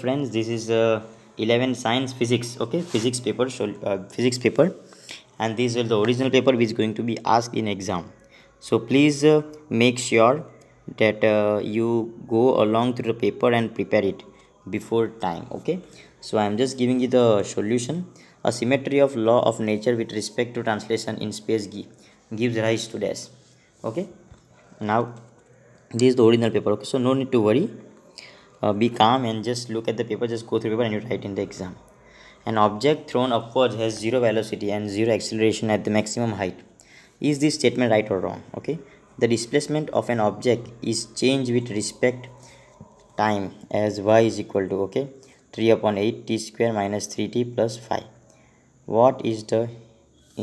friends this is uh, 11 science physics okay physics paper so uh, physics paper and this is the original paper which is going to be asked in exam so please uh, make sure that uh, you go along through the paper and prepare it before time okay so i am just giving you the solution a symmetry of law of nature with respect to translation in space gives rise to this okay now this is the original paper okay so no need to worry uh, be calm and just look at the paper just go through paper and you write in the exam an object thrown upwards has zero velocity and zero acceleration at the maximum height is this statement right or wrong okay the displacement of an object is change with respect time as y is equal to okay 3 upon 8 t square minus 3t plus 5 what is the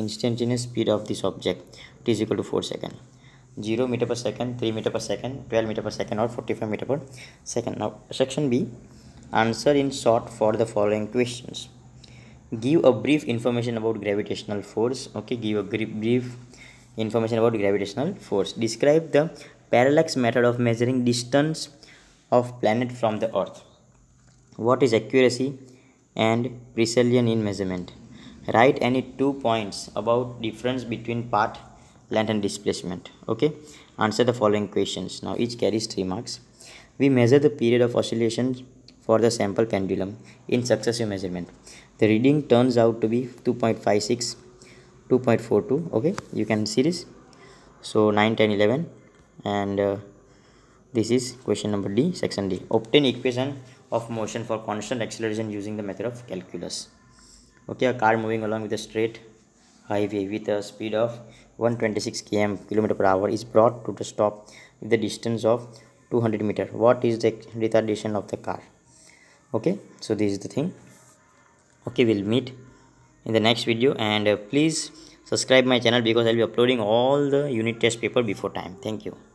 instantaneous speed of this object t is equal to 4 second 0 meter per second 3 meter per second 12 meter per second or 45 meter per second now section b answer in short for the following questions give a brief information about gravitational force okay give a brief information about gravitational force describe the parallax method of measuring distance of planet from the earth what is accuracy and precision in measurement write any two points about difference between path length and displacement okay answer the following questions now each carries three marks we measure the period of oscillation for the sample pendulum in successive measurement the reading turns out to be 2.56 2.42 okay you can see this so 9 10 11 and uh, this is question number d section d obtain equation of motion for constant acceleration using the method of calculus okay a car moving along with a straight highway with a speed of 126 km per hour is brought to the stop with the distance of 200 meter what is the retardation of the car okay so this is the thing okay we'll meet in the next video and uh, please subscribe my channel because i'll be uploading all the unit test paper before time thank you